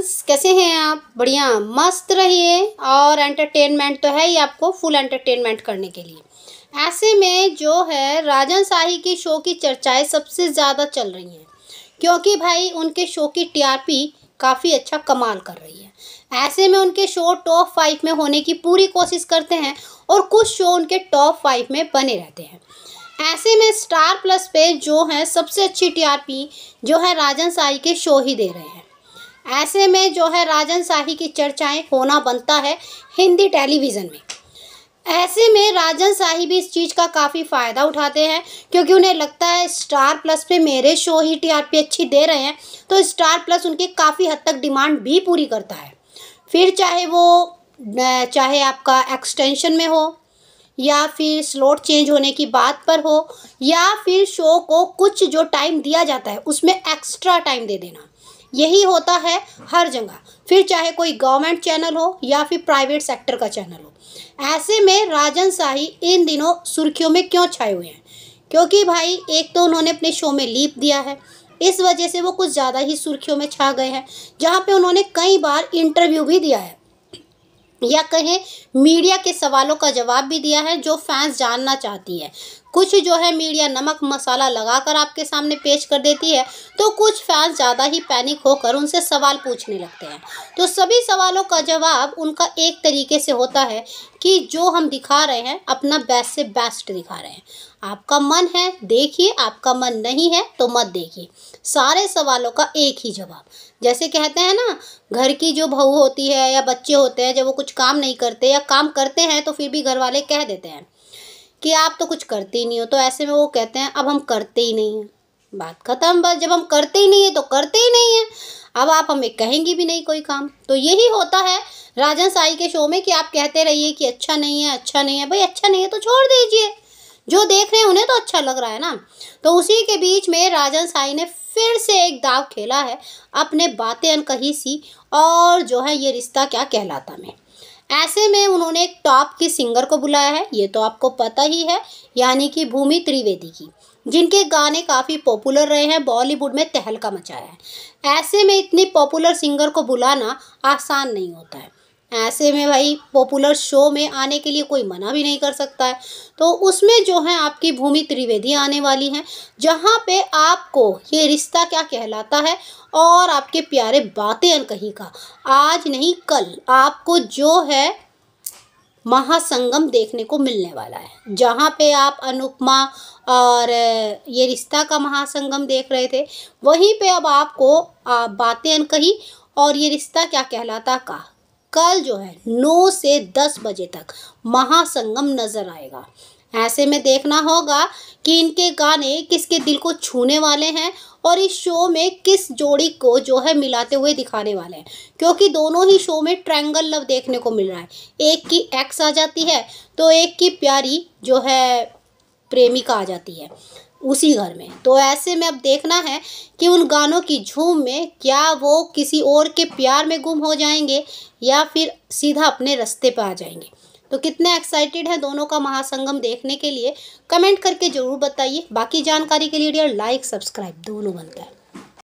friends कैसे हैं आप बढ़िया मस्त रहिए और एंटरटेनमेंट तो है ही आपको फुल एंटरटेनमेंट करने के लिए ऐसे में जो है राजन शाही की शो की चर्चाएं सबसे ज़्यादा चल रही हैं क्योंकि भाई उनके शो की टीआरपी काफ़ी अच्छा कमाल कर रही है ऐसे में उनके शो टॉप फाइव में होने की पूरी कोशिश करते हैं और कुछ शो उनके टॉप फाइव में बने रहते हैं ऐसे में स्टार प्लस पे जो है सबसे अच्छी टीआरपी जो है राजन साई के शो ही दे रहे हैं ऐसे में जो है राजन शाही की चर्चाएं होना बनता है हिंदी टेलीविज़न में ऐसे में राजन शाही भी इस चीज़ का काफ़ी फ़ायदा उठाते हैं क्योंकि उन्हें लगता है स्टार प्लस पे मेरे शो ही टीआरपी अच्छी दे रहे हैं तो स्टार प्लस उनकी काफ़ी हद तक डिमांड भी पूरी करता है फिर चाहे वो चाहे आपका एक्सटेंशन में हो या फिर स्लॉट चेंज होने की बात पर हो या फिर शो को कुछ जो टाइम दिया जाता है उसमें एक्स्ट्रा टाइम दे देना यही होता है हर जगह फिर चाहे कोई गवर्नमेंट चैनल हो या फिर प्राइवेट सेक्टर का चैनल हो ऐसे में राजन शाही इन दिनों सुर्खियों में क्यों छाए हुए हैं क्योंकि भाई एक तो उन्होंने अपने शो में लीप दिया है इस वजह से वो कुछ ज़्यादा ही सुर्खियों में छा गए हैं जहाँ पे उन्होंने कई बार इंटरव्यू भी दिया है या कहें मीडिया के सवालों का जवाब भी दिया है जो फैंस जानना चाहती है कुछ जो है मीडिया नमक मसाला लगाकर आपके सामने पेश कर देती है तो कुछ फैंस ज़्यादा ही पैनिक होकर उनसे सवाल पूछने लगते हैं तो सभी सवालों का जवाब उनका एक तरीके से होता है कि जो हम दिखा रहे हैं अपना बेस्ट से बेस्ट दिखा रहे हैं आपका मन है देखिए आपका मन नहीं है तो मत देखिए सारे सवालों का एक ही जवाब जैसे कहते हैं ना घर की जो बहू होती है या बच्चे होते हैं जब वो कुछ काम नहीं करते या काम करते हैं तो फिर भी घर वाले कह देते हैं कि आप तो कुछ करते ही नहीं हो तो ऐसे में वो कहते हैं अब हम करते ही नहीं हैं बात ख़त्म बस जब हम करते ही नहीं है तो करते ही नहीं है अब आप हमें कहेंगी भी नहीं कोई काम तो यही होता है राजन साई के शो में कि आप कहते रहिए कि अच्छा नहीं है अच्छा नहीं है भाई अच्छा नहीं है तो छोड़ दीजिए जो देख रहे हैं उन्हें तो अच्छा लग रहा है ना तो उसी के बीच में राजन साई ने फिर से एक दाव खेला है अपने बातें अनकही सी और जो है ये रिश्ता क्या कहलाता मैं ऐसे में उन्होंने एक टॉप की सिंगर को बुलाया है ये तो आपको पता ही है यानी कि भूमि त्रिवेदी की जिनके गाने काफ़ी पॉपुलर रहे हैं बॉलीवुड में तहलका मचाया है ऐसे में इतनी पॉपुलर सिंगर को बुलाना आसान नहीं होता है ऐसे में भाई पॉपुलर शो में आने के लिए कोई मना भी नहीं कर सकता है तो उसमें जो है आपकी भूमि त्रिवेदी आने वाली है जहाँ पे आपको ये रिश्ता क्या कहलाता है और आपके प्यारे बातें अनकहीं का आज नहीं कल आपको जो है महासंगम देखने को मिलने वाला है जहाँ पे आप अनुपमा और ये रिश्ता का महासंगम देख रहे थे वहीं पे अब आपको आप बातें कहीं और ये रिश्ता क्या कहलाता का कल जो है नौ से दस बजे तक महासंगम नज़र आएगा ऐसे में देखना होगा कि इनके गाने किसके दिल को छूने वाले हैं और इस शो में किस जोड़ी को जो है मिलाते हुए दिखाने वाले हैं क्योंकि दोनों ही शो में ट्रायंगल लव देखने को मिल रहा है एक की एक्स आ जाती है तो एक की प्यारी जो है प्रेमिका आ जाती है उसी घर में तो ऐसे में अब देखना है कि उन गानों की झूम में क्या वो किसी और के प्यार में गुम हो जाएंगे या फिर सीधा अपने रास्ते पर आ जाएंगे तो कितने एक्साइटेड हैं दोनों का महासंगम देखने के लिए कमेंट करके ज़रूर बताइए बाकी जानकारी के लिए डियर लाइक सब्सक्राइब दोनों बनता है